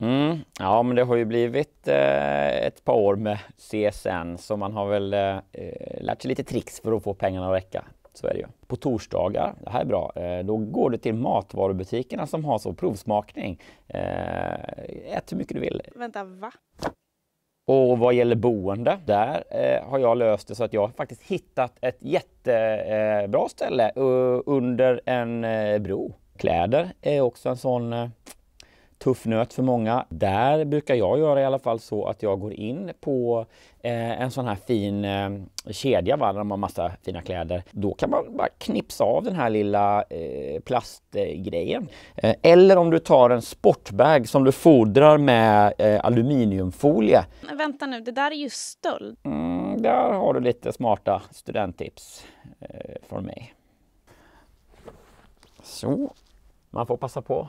Mm. Ja, men det har ju blivit eh, ett par år med CSN, så man har väl eh, eh, lärt sig lite tricks för att få pengarna att räcka. Så är det ju. På torsdagar, det här är bra, eh, då går du till matvarubutikerna som har så provsmakning. Eh, ät hur mycket du vill. Vänta, va? Och vad gäller boende, där eh, har jag löst det så att jag har faktiskt hittat ett jättebra eh, ställe eh, under en eh, bro. Kläder är också en sån tuff nöt för många. Där brukar jag göra i alla fall så att jag går in på eh, en sån här fin eh, kedja va, där de har massa fina kläder. Då kan man bara knipsa av den här lilla eh, plastgrejen. Eh, eller om du tar en sportbag som du fodrar med eh, aluminiumfolie. vänta nu, det där är ju stöld. Mm, där har du lite smarta studenttips eh, från mig. Så, man får passa på.